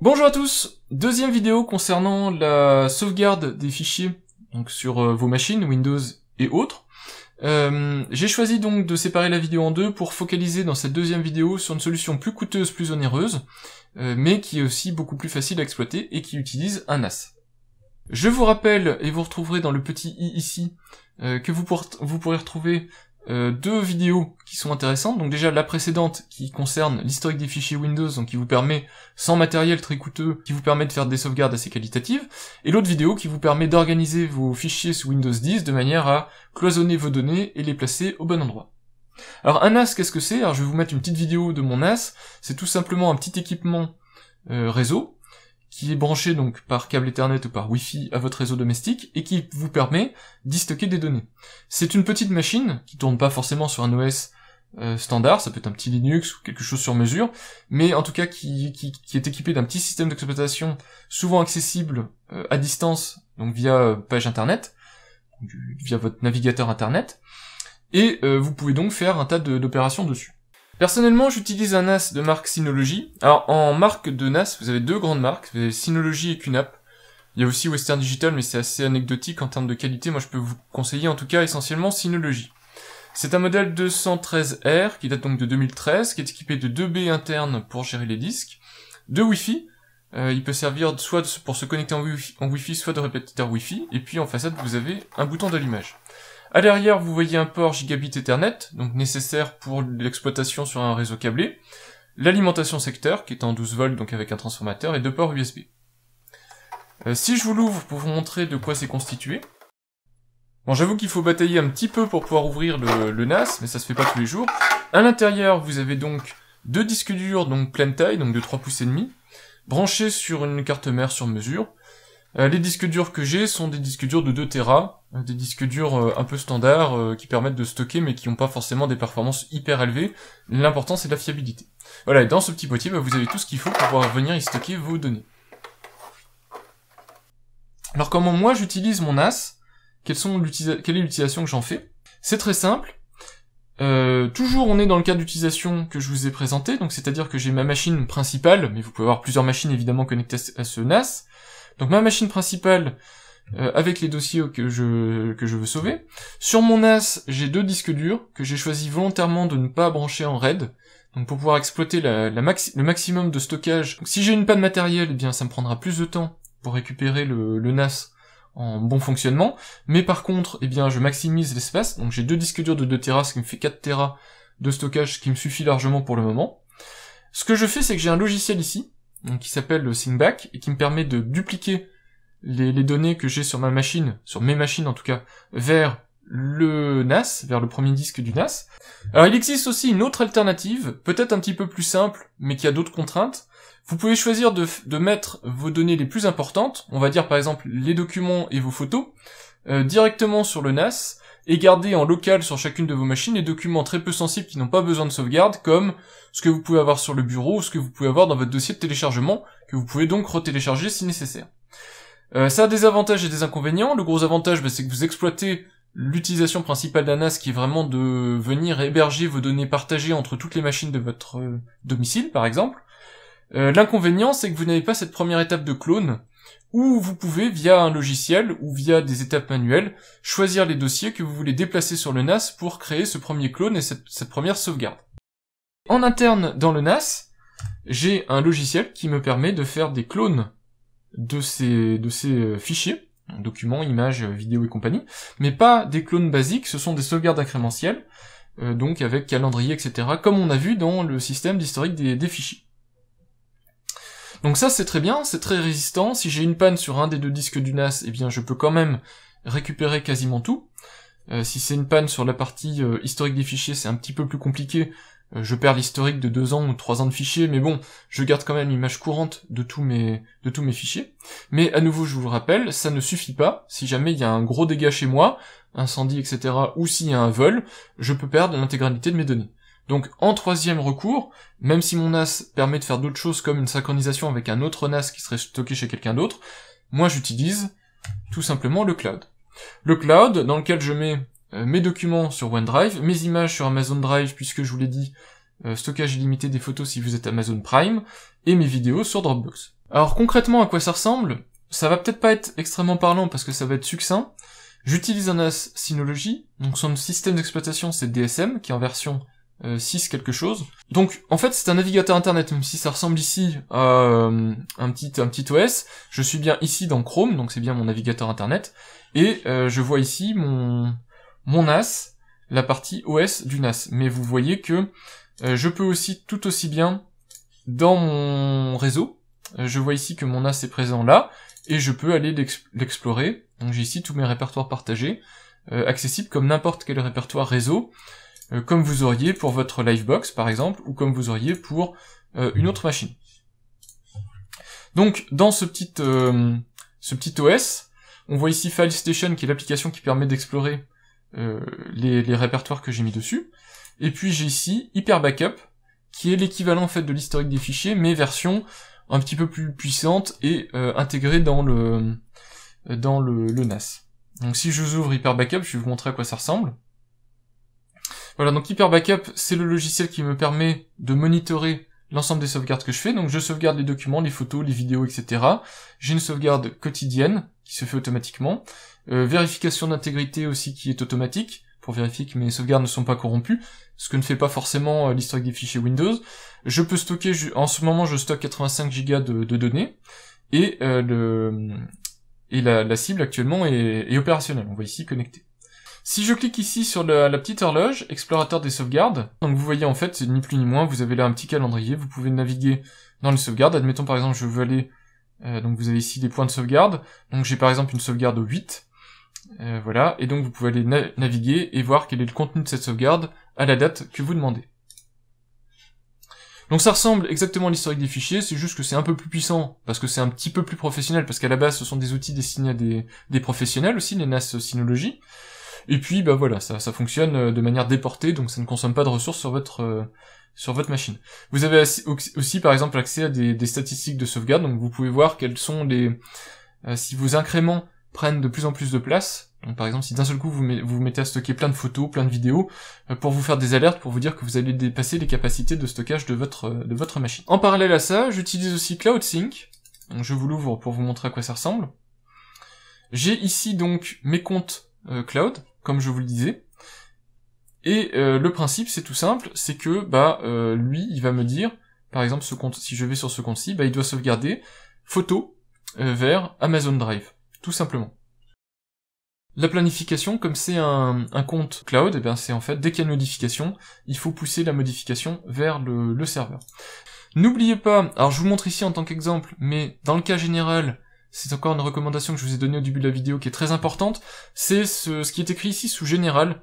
Bonjour à tous Deuxième vidéo concernant la sauvegarde des fichiers donc sur euh, vos machines, Windows et autres. Euh, j'ai choisi donc de séparer la vidéo en deux pour focaliser dans cette deuxième vidéo sur une solution plus coûteuse, plus onéreuse, euh, mais qui est aussi beaucoup plus facile à exploiter et qui utilise un NAS. Je vous rappelle, et vous retrouverez dans le petit i ici, que vous, vous pourrez retrouver euh, deux vidéos qui sont intéressantes. Donc déjà la précédente qui concerne l'historique des fichiers Windows, donc qui vous permet, sans matériel très coûteux, qui vous permet de faire des sauvegardes assez qualitatives, et l'autre vidéo qui vous permet d'organiser vos fichiers sous Windows 10 de manière à cloisonner vos données et les placer au bon endroit. Alors un NAS, qu'est-ce que c'est Alors je vais vous mettre une petite vidéo de mon NAS, c'est tout simplement un petit équipement euh, réseau, qui est branché donc par câble Ethernet ou par Wi-Fi à votre réseau domestique et qui vous permet d'y stocker des données. C'est une petite machine qui tourne pas forcément sur un OS euh, standard, ça peut être un petit Linux ou quelque chose sur mesure, mais en tout cas qui, est équipé d'un petit système d'exploitation souvent accessible euh, à distance, donc via euh, page internet, via votre navigateur internet, et vous pouvez donc faire un tas d'opérations dessus. Personnellement, j'utilise un NAS de marque Synology. Alors, en marque de NAS, vous avez deux grandes marques, vous avez Synology et QNAP. Il y a aussi Western Digital, mais c'est assez anecdotique en termes de qualité. Moi, je peux vous conseiller en tout cas essentiellement Synology. C'est un modèle 213R qui date donc de 2013, qui est équipé de deux baies internes pour gérer les disques, de Wi-Fi. Euh, il peut servir soit pour se connecter en Wi-Fi, soit de répétiteur Wi-Fi. Et puis en façade, vous avez un bouton d'allumage. À l'arrière, vous voyez un port gigabit Ethernet, donc nécessaire pour l'exploitation sur un réseau câblé, l'alimentation secteur, qui est en 12 volts, donc avec un transformateur, et deux ports USB. Euh, si je vous l'ouvre pour vous montrer de quoi c'est constitué, Bon, j'avoue qu'il faut batailler un petit peu pour pouvoir ouvrir le, NAS, mais ça se fait pas tous les jours. À l'intérieur, vous avez donc deux disques durs, donc pleine taille, donc de 3 pouces et demi, branchés sur une carte mère sur mesure, euh, les disques durs que j'ai sont des disques durs de 2 Tera, euh, des disques durs euh, un peu standards qui permettent de stocker mais qui n'ont pas forcément des performances hyper élevées. L'important c'est la fiabilité. Voilà, et dans ce petit boîtier, bah, vous avez tout ce qu'il faut pour pouvoir venir y stocker vos données. Alors comment moi j'utilise mon NAS sont Quelle est l'utilisation que j'en fais C'est très simple. toujours on est dans le cas d'utilisation que je vous ai présenté, donc c'est-à-dire que j'ai ma machine principale, mais vous pouvez avoir plusieurs machines évidemment connectées à ce NAS. Donc ma machine principale, euh, avec les dossiers que je, que je veux sauver. Sur mon NAS, j'ai deux disques durs que j'ai choisi volontairement de ne pas brancher en RAID, donc pour pouvoir exploiter la, le maximum de stockage. Donc si j'ai une panne matérielle, eh bien ça me prendra plus de temps pour récupérer le, NAS en bon fonctionnement, mais par contre, eh bien je maximise l'espace, donc j'ai deux disques durs de 2 Tera, ce qui me fait 4 Tera de stockage, ce qui me suffit largement pour le moment. Ce que je fais, c'est que j'ai un logiciel ici, qui s'appelle le SyncBack, et qui me permet de dupliquer les, données que j'ai sur ma machine, sur mes machines en tout cas, vers le NAS, vers le premier disque du NAS. Alors il existe aussi une autre alternative, peut-être un petit peu plus simple, mais qui a d'autres contraintes. Vous pouvez choisir de, mettre vos données les plus importantes, on va dire par exemple les documents et vos photos, euh, directement sur le NAS, et gardez en local sur chacune de vos machines les documents très peu sensibles qui n'ont pas besoin de sauvegarde, comme ce que vous pouvez avoir sur le bureau ou ce que vous pouvez avoir dans votre dossier de téléchargement, que vous pouvez donc retélécharger si nécessaire. Euh, ça a des avantages et des inconvénients. Le gros avantage, bah, c'est que vous exploitez l'utilisation principale d'ANAS qui est vraiment de venir héberger vos données partagées entre toutes les machines de votre euh, domicile, par exemple. Euh, l'inconvénient, c'est que vous n'avez pas cette première étape de clone, ou vous pouvez, via un logiciel ou via des étapes manuelles, choisir les dossiers que vous voulez déplacer sur le NAS pour créer ce premier clone et cette, première sauvegarde. En interne dans le NAS, j'ai un logiciel qui me permet de faire des clones de ces, euh, fichiers, documents, images, vidéos et compagnie, mais pas des clones basiques, ce sont des sauvegardes incrémentielles, euh, donc avec calendrier, etc., comme on a vu dans le système d'historique des, des fichiers. Donc ça c'est très bien, c'est très résistant, si j'ai une panne sur un des deux disques du NAS, eh bien je peux quand même récupérer quasiment tout. Euh, si c'est une panne sur la partie euh, historique des fichiers, c'est un petit peu plus compliqué, euh, je perds l'historique de deux ans ou trois ans de fichiers, mais bon, je garde quand même l'image courante de tous, mes, de tous mes fichiers. Mais à nouveau, je vous rappelle, ça ne suffit pas, si jamais il y a un gros dégât chez moi, incendie, etc., ou s'il y a un vol, je peux perdre l'intégralité de mes données. Donc en troisième recours, même si mon NAS permet de faire d'autres choses comme une synchronisation avec un autre NAS qui serait stocké chez quelqu'un d'autre, moi j'utilise tout simplement le cloud. Le cloud dans lequel je mets euh, mes documents sur OneDrive, mes images sur Amazon Drive puisque je vous l'ai dit, euh, stockage illimité des photos si vous êtes Amazon Prime, et mes vidéos sur Dropbox. Alors concrètement à quoi ça ressemble Ça va peut-être pas être extrêmement parlant parce que ça va être succinct. J'utilise un NAS Synology, donc son système d'exploitation c'est DSM qui est en version 6 euh, quelque chose. Donc en fait c'est un navigateur internet, même si ça ressemble ici à euh, un, petit, un petit OS, je suis bien ici dans Chrome, donc c'est bien mon navigateur internet, et euh, je vois ici mon, mon NAS, la partie OS du NAS. Mais vous voyez que je peux aussi tout aussi bien dans mon réseau, je vois ici que mon NAS est présent là, et je peux aller l'explorer. Donc j'ai ici tous mes répertoires partagés, accessibles comme n'importe quel répertoire réseau. Euh, comme vous auriez pour votre Livebox par exemple, ou comme vous auriez pour euh, une autre machine. Donc dans ce petit, euh, ce petit OS, on voit ici File Station qui est l'application qui permet d'explorer les, répertoires que j'ai mis dessus. Et puis j'ai ici Hyper Backup, qui est l'équivalent fait de l'historique des fichiers, mais version un petit peu plus puissante et intégrée dans le dans le, le NAS. Donc si je vous ouvre Hyper Backup, je vais vous montrer à quoi ça ressemble. Voilà, donc Hyper Backup, c'est le logiciel qui me permet de monitorer l'ensemble des sauvegardes que je fais. Donc je sauvegarde les documents, les photos, les vidéos, etc. J'ai une sauvegarde quotidienne qui se fait automatiquement. Euh, vérification d'intégrité aussi qui est automatique pour vérifier que mes sauvegardes ne sont pas corrompues, ce que ne fait pas forcément euh, l'histoire des fichiers Windows. Je peux stocker, en ce moment je stocke 85 Go de, données, et, euh, le, et la, cible actuellement est, est opérationnelle, on voit ici connecté. Si je clique ici sur la, petite horloge, explorateur des sauvegardes, donc vous voyez en fait, c'est ni plus ni moins, vous avez là un petit calendrier, vous pouvez naviguer dans les sauvegardes. Admettons par exemple, je veux aller... Euh, donc vous avez ici des points de sauvegarde. Donc j'ai par exemple une sauvegarde 8. Euh, voilà, et donc vous pouvez aller naviguer et voir quel est le contenu de cette sauvegarde à la date que vous demandez. Donc ça ressemble exactement à l'historique des fichiers, c'est juste que c'est un peu plus puissant, parce que c'est un petit peu plus professionnel, parce qu'à la base ce sont des outils destinés à des, des professionnels aussi, les NAS Synology. Et puis bah voilà, ça, ça fonctionne euh, de manière déportée, donc ça ne consomme pas de ressources sur votre euh, sur votre machine. Vous avez aussi par exemple accès à des, statistiques de sauvegarde, donc vous pouvez voir quels sont les euh, si vos incréments prennent de plus en plus de place. par exemple si d'un seul coup vous, vous, mettez à stocker plein de photos, plein de vidéos, pour vous faire des alertes, pour vous dire que vous allez dépasser les capacités de stockage de votre de votre machine. En parallèle à ça, j'utilise aussi Cloud Sync. Donc je vous l'ouvre pour vous montrer à quoi ça ressemble. J'ai ici donc mes comptes cloud comme je vous le disais. Et euh, le principe, c'est tout simple, c'est que bah euh, lui, il va me dire, par exemple, ce compte, si je vais sur ce compte-ci, bah, il doit sauvegarder photo euh, vers Amazon Drive, tout simplement. La planification, comme c'est un, compte cloud, et eh bien c'est en fait dès qu'il y a une modification, il faut pousser la modification vers le serveur. N'oubliez pas, alors je vous montre ici en tant qu'exemple, mais dans le cas général, c'est encore une recommandation que je vous ai donnée au début de la vidéo qui est très importante, c'est ce, qui est écrit ici sous général.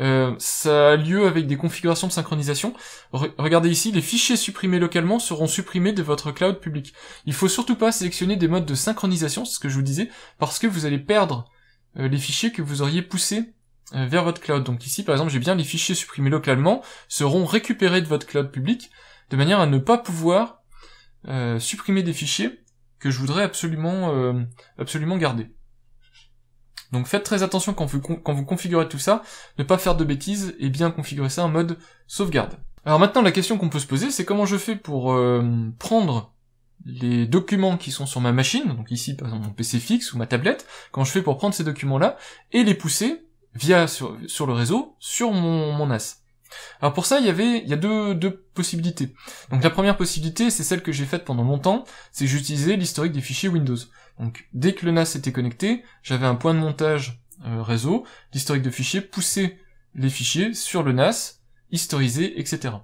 Euh, ça a lieu avec des configurations de synchronisation. regardez ici, les fichiers supprimés localement seront supprimés de votre cloud public. Il faut surtout pas sélectionner des modes de synchronisation, c'est ce que je vous disais, parce que vous allez perdre euh, les fichiers que vous auriez poussés euh, vers votre cloud. Donc ici, par exemple, j'ai bien les fichiers supprimés localement seront récupérés de votre cloud public, de manière à ne pas pouvoir supprimer des fichiers que je voudrais absolument, euh, absolument garder. Donc faites très attention quand vous, quand vous configurez tout ça, ne pas faire de bêtises et bien configurer ça en mode sauvegarde. Alors maintenant la question qu'on peut se poser c'est comment je fais pour euh, prendre les documents qui sont sur ma machine, donc ici par exemple mon PC fixe ou ma tablette, quand je fais pour prendre ces documents là et les pousser via sur, le réseau sur mon, mon NAS. Alors pour ça, il y avait, il y a deux, deux possibilités. Donc la première possibilité, c'est celle que j'ai faite pendant longtemps, c'est j'utilisais l'historique des fichiers Windows. Donc dès que le NAS était connecté, j'avais un point de montage euh, réseau, l'historique de fichiers poussait les fichiers sur le NAS, historisé, etc.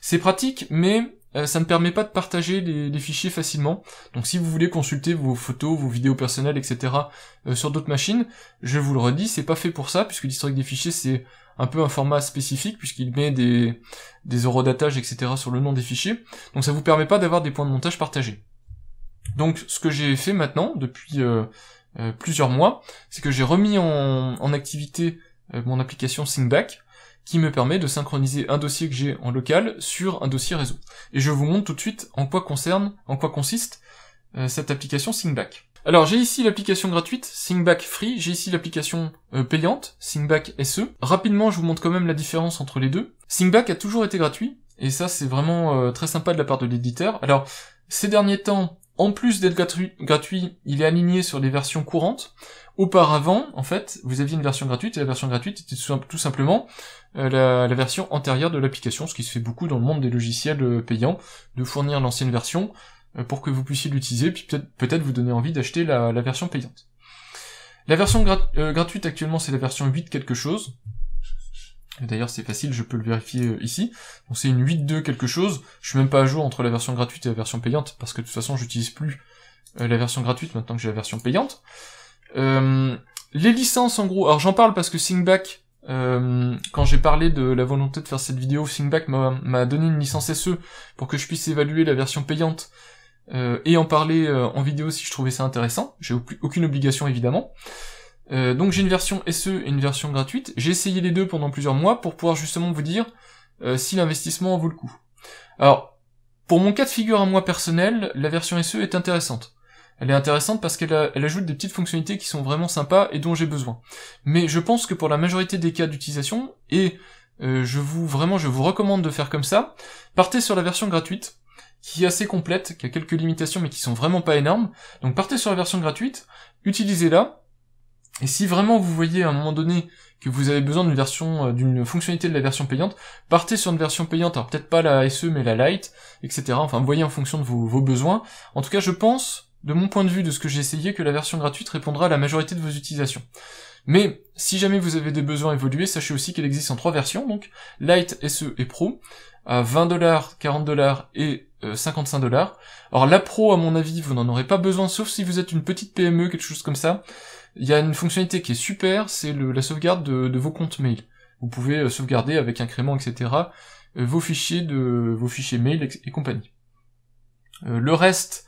C'est pratique, mais euh, ça ne permet pas de partager les, fichiers facilement. Donc si vous voulez consulter vos photos, vos vidéos personnelles, etc. Euh, sur d'autres machines, je vous le redis, c'est pas fait pour ça, puisque l'historique des fichiers c'est un peu un format spécifique puisqu'il met des, des eurodatages, etc. sur le nom des fichiers. Donc ça vous permet pas d'avoir des points de montage partagés. Donc ce que j'ai fait maintenant, depuis euh, euh, plusieurs mois, c'est que j'ai remis en, activité euh, mon application SyncBack, qui me permet de synchroniser un dossier que j'ai en local sur un dossier réseau. Et je vous montre tout de suite en quoi concerne, en quoi consiste cette application SyncBack. Alors j'ai ici l'application gratuite Singback Free, j'ai ici l'application euh, payante Singback SE. Rapidement, je vous montre quand même la différence entre les deux. Singback a toujours été gratuit et ça c'est vraiment euh, très sympa de la part de l'éditeur. Alors ces derniers temps, en plus d'être gratuit, il est aligné sur les versions courantes. Auparavant, en fait, vous aviez une version gratuite, et la version gratuite était tout simplement euh, la, version antérieure de l'application, ce qui se fait beaucoup dans le monde des logiciels payants, de fournir l'ancienne version euh, pour que vous puissiez l'utiliser, puis peut-être peut être vous donner envie d'acheter la, version payante. La version euh, gratuite actuellement c'est la version 8 quelque chose. D'ailleurs c'est facile, je peux le vérifier euh, ici. Donc c'est une 8.2 quelque chose. Je suis même pas à jour entre la version gratuite et la version payante, parce que de toute façon j'utilise plus la version gratuite maintenant que j'ai la version payante. les licences en gros, alors j'en parle parce que Singback, euh, quand j'ai parlé de la volonté de faire cette vidéo, Thinkback m'a donné une licence SE pour que je puisse évaluer la version payante euh, et en parler euh, en vidéo si je trouvais ça intéressant. J'ai aucune obligation évidemment. Euh, donc j'ai une version SE et une version gratuite. J'ai essayé les deux pendant plusieurs mois pour pouvoir justement vous dire si l'investissement en vaut le coup. Alors, pour mon cas de figure à moi personnel, la version SE est intéressante. Elle est intéressante parce qu'elle ajoute des petites fonctionnalités qui sont vraiment sympas et dont j'ai besoin. Mais je pense que pour la majorité des cas d'utilisation, et je vous vraiment je vous recommande de faire comme ça, partez sur la version gratuite qui est assez complète, qui a quelques limitations mais qui sont vraiment pas énormes. Donc partez sur la version gratuite, utilisez-la, et si vraiment vous voyez à un moment donné que vous avez besoin d'une version, euh, d'une fonctionnalité de la version payante, partez sur une version payante, alors peut-être pas la SE mais la Lite, etc. Enfin, voyez en fonction de vos, vos besoins. En tout cas, je pense, de mon point de vue, de ce que j'ai essayé, que la version gratuite répondra à la majorité de vos utilisations. Mais si jamais vous avez des besoins évolués, sachez aussi qu'elle existe en trois versions, donc Lite, SE et Pro à 20 dollars, 40 dollars et 55 euh, dollars. Alors la pro, à mon avis, vous n'en aurez pas besoin, sauf si vous êtes une petite PME, quelque chose comme ça. Il y a une fonctionnalité qui est super, c'est la sauvegarde de, vos comptes mail. Vous pouvez euh, sauvegarder avec incrément, etc. Euh, vos fichiers de vos fichiers mail et, compagnie. le reste,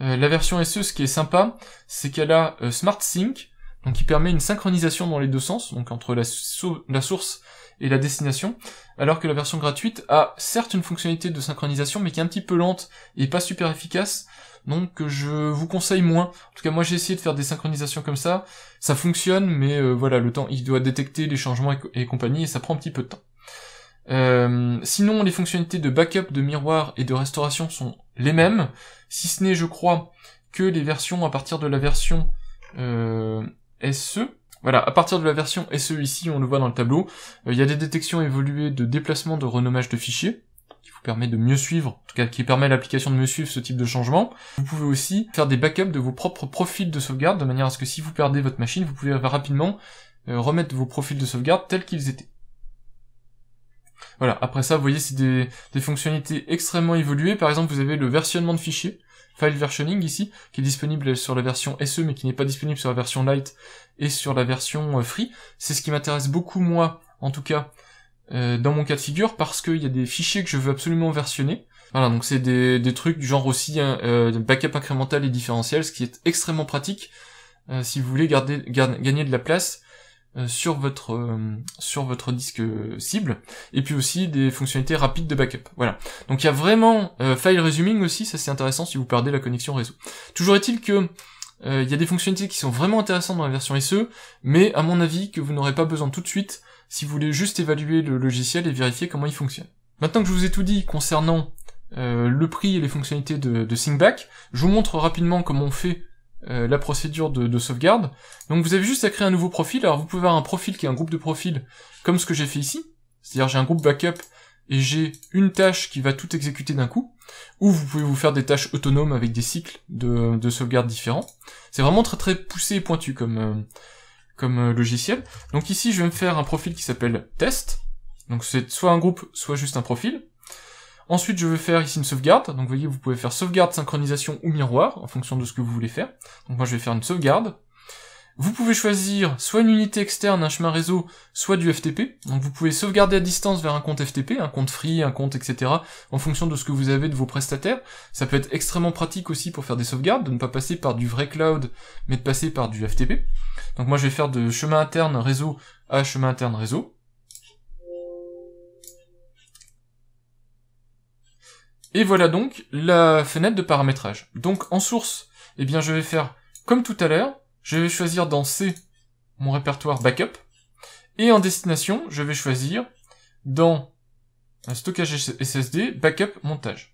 la version SE, ce qui est sympa, c'est qu'elle a Smart Sync, donc qui permet une synchronisation dans les deux sens, donc entre la source et la destination, alors que la version gratuite a certes une fonctionnalité de synchronisation, mais qui est un petit peu lente et pas super efficace, donc euh, je vous conseille moins. En tout cas, moi j'ai essayé de faire des synchronisations comme ça, ça fonctionne, mais euh, voilà, le temps, il doit détecter les changements et, compagnie, et ça prend un petit peu de temps. Euh, sinon, les fonctionnalités de backup, de miroir et de restauration sont les mêmes, si ce n'est, je crois, que les versions à partir de la version euh, SE, voilà, à partir de la version SE ici, on le voit dans le tableau, euh, il y a des détections évoluées de déplacement de renommage de fichiers, qui vous permet de mieux suivre, en tout cas qui permet à l'application de mieux suivre ce type de changement. Vous pouvez aussi faire des backups de vos propres profils de sauvegarde, de manière à ce que si vous perdez votre machine, vous pouvez rapidement euh, remettre vos profils de sauvegarde tels qu'ils étaient. Voilà, après ça, vous voyez, c'est des, des fonctionnalités extrêmement évoluées. Par exemple, vous avez le versionnement de fichiers, file versioning ici, qui est disponible sur la version SE mais qui n'est pas disponible sur la version Lite et sur la version euh, Free. C'est ce qui m'intéresse beaucoup moi, en tout cas, euh, dans mon cas de figure, parce qu'il y a des fichiers que je veux absolument versionner. Voilà, donc c'est des, trucs du genre aussi un hein, euh, backup incrémental et différentiel, ce qui est extrêmement pratique si vous voulez gagner de la place euh, sur votre euh, sur votre disque euh, cible et puis aussi des fonctionnalités rapides de backup. Voilà. Donc il y a vraiment file resuming aussi, ça c'est intéressant si vous perdez la connexion réseau. Toujours est-il que il y a des fonctionnalités qui sont vraiment intéressantes dans la version SE, mais à mon avis que vous n'aurez pas besoin tout de suite si vous voulez juste évaluer le logiciel et vérifier comment il fonctionne. Maintenant que je vous ai tout dit concernant le prix et les fonctionnalités de, de je vous montre rapidement comment on fait euh, la procédure de, sauvegarde. Donc vous avez juste à créer un nouveau profil. Alors vous pouvez avoir un profil qui est un groupe de profils comme ce que j'ai fait ici. C'est-à-dire j'ai un groupe backup et j'ai une tâche qui va tout exécuter d'un coup. Ou vous pouvez vous faire des tâches autonomes avec des cycles de, sauvegarde différents. C'est vraiment très très poussé et pointu comme, euh, comme euh, logiciel. Donc ici je vais me faire un profil qui s'appelle test. Donc c'est soit un groupe, soit juste un profil. Ensuite, je veux faire ici une sauvegarde. Donc, vous voyez, vous pouvez faire sauvegarde, synchronisation ou miroir, en fonction de ce que vous voulez faire. Donc, moi, je vais faire une sauvegarde. Vous pouvez choisir soit une unité externe, un chemin réseau, soit du FTP. Donc vous pouvez sauvegarder à distance vers un compte FTP, un compte free, un compte etc. en fonction de ce que vous avez de vos prestataires. Ça peut être extrêmement pratique aussi pour faire des sauvegardes, de ne pas passer par du vrai cloud, mais de passer par du FTP. Donc moi je vais faire de chemin interne réseau à chemin interne réseau. Et voilà donc la fenêtre de paramétrage. Donc en source, eh bien je vais faire comme tout à l'heure, je vais choisir dans C mon répertoire backup, et en destination, je vais choisir dans un stockage SSD, backup, montage.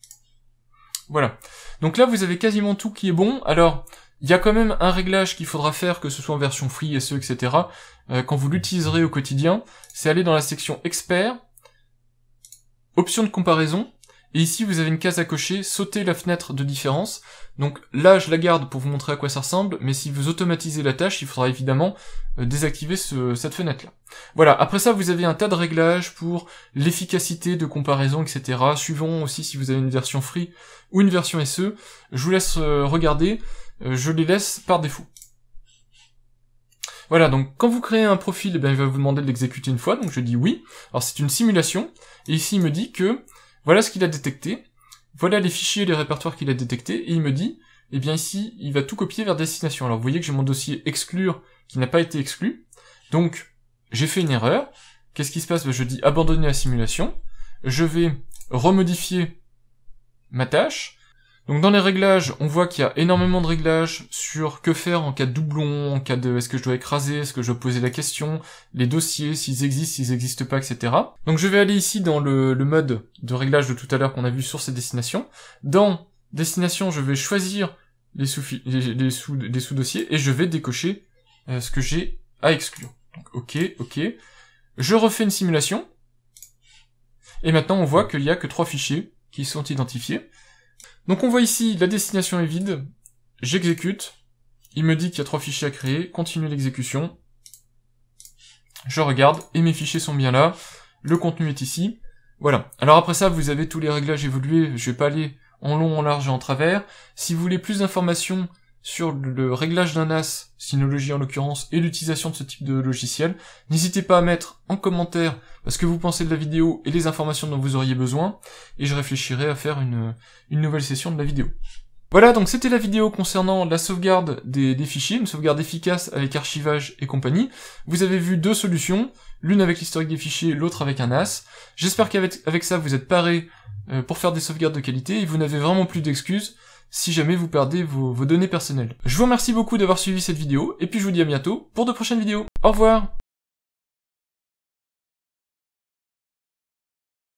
Voilà. Donc là, vous avez quasiment tout qui est bon. Alors, il y a quand même un réglage qu'il faudra faire, que ce soit en version free, SE, etc. Euh, quand vous l'utiliserez au quotidien, c'est aller dans la section expert, options de comparaison, et ici, vous avez une case à cocher, sauter la fenêtre de différence. Donc là, je la garde pour vous montrer à quoi ça ressemble, mais si vous automatisez la tâche, il faudra évidemment euh, désactiver cette fenêtre-là. Voilà, après ça, vous avez un tas de réglages pour l'efficacité de comparaison, etc. Suivant aussi si vous avez une version free ou une version SE. Je vous laisse euh, regarder, euh, je les laisse par défaut. Voilà, donc quand vous créez un profil, eh ben, il va vous demander de l'exécuter une fois, donc je dis oui. Alors c'est une simulation, et ici il me dit que voilà ce qu'il a détecté. Voilà les fichiers et les répertoires qu'il a détectés. Et il me dit, eh bien ici, il va tout copier vers destination. Alors vous voyez que j'ai mon dossier exclure qui n'a pas été exclu. Donc, j'ai fait une erreur. Qu'est-ce qui se passe ben, Je dis abandonner la simulation. Je vais remodifier ma tâche. Donc dans les réglages, on voit qu'il y a énormément de réglages sur que faire en cas de doublon, en cas de est-ce que je dois écraser, est-ce que je dois poser la question, les dossiers, s'ils existent, s'ils n'existent pas, etc. Donc je vais aller ici dans le, mode de réglage de tout à l'heure qu'on a vu sur ces destinations. Dans destination, je vais choisir les sous-dossiers et je vais décocher euh, ce que j'ai à exclure. Donc ok, ok. Je refais une simulation. Et maintenant on voit qu'il n'y a que trois fichiers qui sont identifiés. Donc on voit ici, la destination est vide, j'exécute, il me dit qu'il y a trois fichiers à créer, continue l'exécution, je regarde, et mes fichiers sont bien là, le contenu est ici, voilà. Alors après ça, vous avez tous les réglages évolués, je vais pas aller en long, en large et en travers. Si vous voulez plus d'informations sur le réglage d'un NAS, Synology en l'occurrence, et l'utilisation de ce type de logiciel, n'hésitez pas à mettre en commentaire ce que vous pensez de la vidéo et les informations dont vous auriez besoin, et je réfléchirai à faire une, une nouvelle session de la vidéo. Voilà, donc c'était la vidéo concernant la sauvegarde des, fichiers, une sauvegarde efficace avec archivage et compagnie. Vous avez vu deux solutions, l'une avec l'historique des fichiers, l'autre avec un NAS. J'espère qu'avec avec ça, vous êtes paré euh, pour faire des sauvegardes de qualité et vous n'avez vraiment plus d'excuses si jamais vous perdez vos, vos données personnelles. Je vous remercie beaucoup d'avoir suivi cette vidéo, et puis je vous dis à bientôt pour de prochaines vidéos. Au revoir